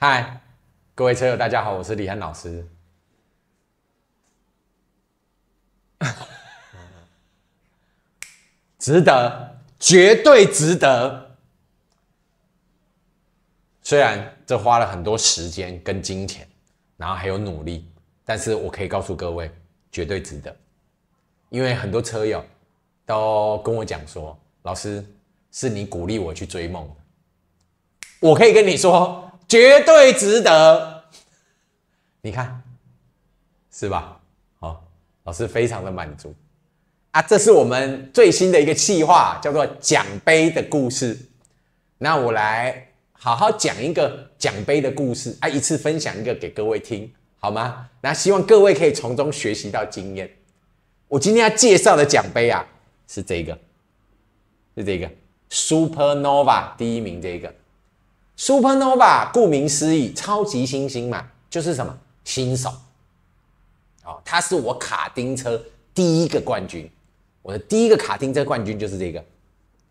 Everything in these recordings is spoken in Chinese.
嗨，各位车友，大家好，我是李汉老师。值得，绝对值得。虽然这花了很多时间跟金钱，然后还有努力，但是我可以告诉各位，绝对值得。因为很多车友都跟我讲说，老师是你鼓励我去追梦我可以跟你说。绝对值得，你看，是吧？好，老师非常的满足啊！这是我们最新的一个计划，叫做奖杯的故事。那我来好好讲一个奖杯的故事，啊，一次分享一个给各位听，好吗？那希望各位可以从中学习到经验。我今天要介绍的奖杯啊，是这个，是这个 Super Nova 第一名这个。Super Nova，顾名思义，超级星星嘛，就是什么新手哦，他是我卡丁车第一个冠军，我的第一个卡丁车冠军就是这个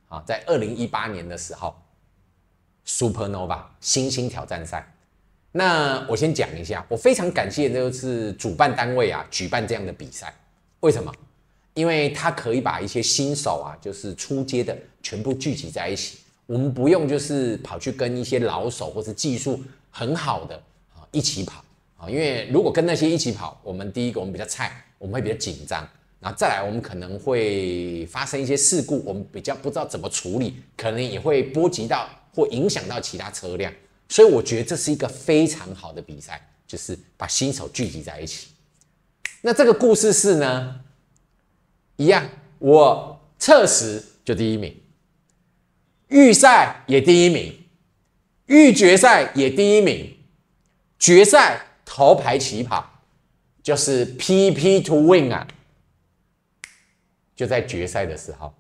啊，在二零一八年的时候，Super Nova 新星挑战赛。那我先讲一下，我非常感谢这次主办单位啊举办这样的比赛，为什么？因为他可以把一些新手啊，就是出街的全部聚集在一起。我们不用就是跑去跟一些老手或是技术很好的啊一起跑啊，因为如果跟那些一起跑，我们第一个我们比较菜，我们会比较紧张，然后再来我们可能会发生一些事故，我们比较不知道怎么处理，可能也会波及到或影响到其他车辆。所以我觉得这是一个非常好的比赛，就是把新手聚集在一起。那这个故事是呢，一样我测试就第一名。预赛也第一名，预决赛也第一名，决赛头牌起跑，就是 P P to win 啊！就在决赛的时候，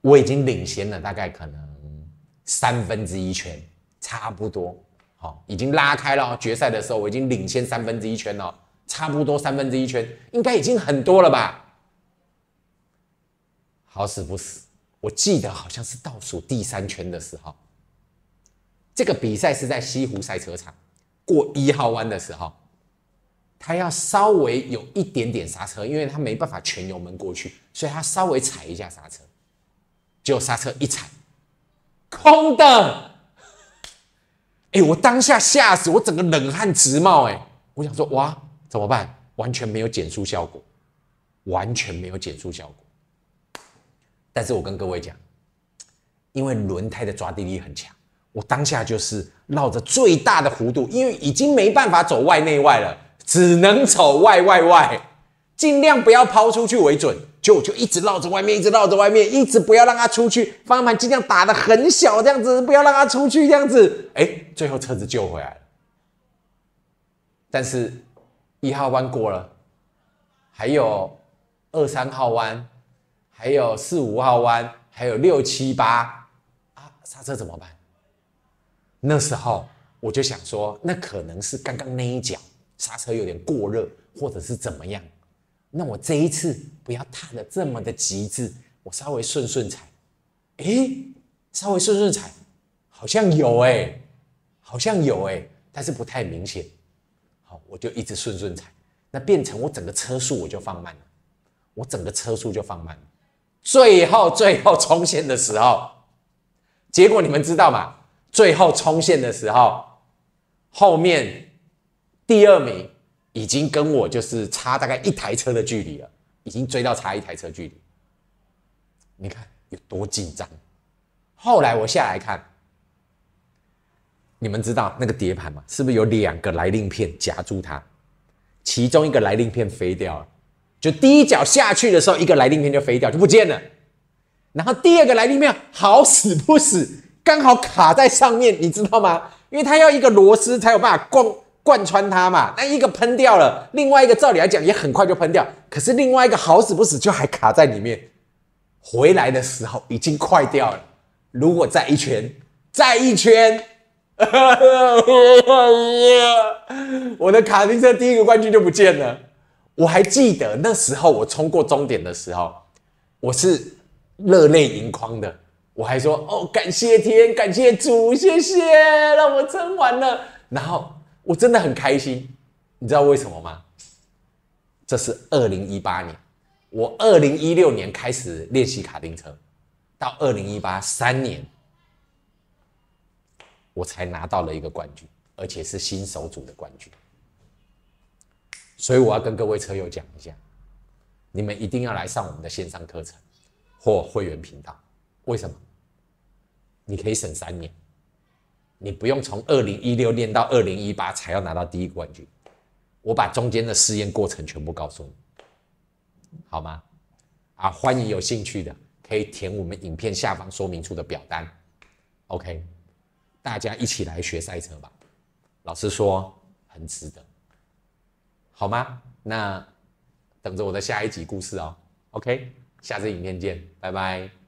我已经领先了大概可能三分之一圈，差不多，好，已经拉开了。决赛的时候我已经领先三分之一圈了，差不多三分之一圈，应该已经很多了吧？好死不死！我记得好像是倒数第三圈的时候，这个比赛是在西湖赛车场过一号弯的时候，他要稍微有一点点刹车，因为他没办法全油门过去，所以他稍微踩一下刹车，结果刹车一踩，空的！哎，我当下吓死，我整个冷汗直冒，哎，我想说哇，怎么办？完全没有减速效果，完全没有减速效果。但是我跟各位讲，因为轮胎的抓地力很强，我当下就是绕着最大的弧度，因为已经没办法走外内外了，只能走外外外，尽量不要抛出去为准。就就一直绕着外面，一直绕着外面，一直不要让它出去。方向盘尽量打的很小，这样子不要让它出去，这样子。哎，最后车子救回来了。但是一号弯过了，还有二三号弯。还有四五号弯，还有六七八啊，刹车怎么办？那时候我就想说，那可能是刚刚那一脚刹车有点过热，或者是怎么样？那我这一次不要踏的这么的极致，我稍微顺顺踩，诶，稍微顺顺踩，好像有诶，好像有诶，但是不太明显。好，我就一直顺顺踩，那变成我整个车速我就放慢了，我整个车速就放慢了。最后，最后冲线的时候，结果你们知道吗？最后冲线的时候，后面第二名已经跟我就是差大概一台车的距离了，已经追到差一台车距离。你看有多紧张。后来我下来看，你们知道那个碟盘吗？是不是有两个来令片夹住它？其中一个来令片飞掉了。就第一脚下去的时候，一个来临片就飞掉，就不见了。然后第二个来临片，好死不死，刚好卡在上面，你知道吗？因为它要一个螺丝才有办法贯贯穿它嘛。那一个喷掉了，另外一个照理来讲也很快就喷掉，可是另外一个好死不死就还卡在里面。回来的时候已经快掉了。如果再一圈，再一圈。我的卡丁车第一个冠军就不见了。我还记得那时候我冲过终点的时候，我是热泪盈眶的。我还说：“哦，感谢天，感谢主，谢谢让我撑完了。”然后我真的很开心。你知道为什么吗？这是二零一八年，我二零一六年开始练习卡丁车，到二零一八三年，我才拿到了一个冠军，而且是新手组的冠军。所以我要跟各位车友讲一下，你们一定要来上我们的线上课程或会员频道。为什么？你可以省三年，你不用从二零一六练到二零一八才要拿到第一个冠军。我把中间的试验过程全部告诉你，好吗？啊，欢迎有兴趣的可以填我们影片下方说明处的表单。OK，大家一起来学赛车吧。老师说，很值得。好吗？那等着我的下一集故事哦。OK，下次影片见，拜拜。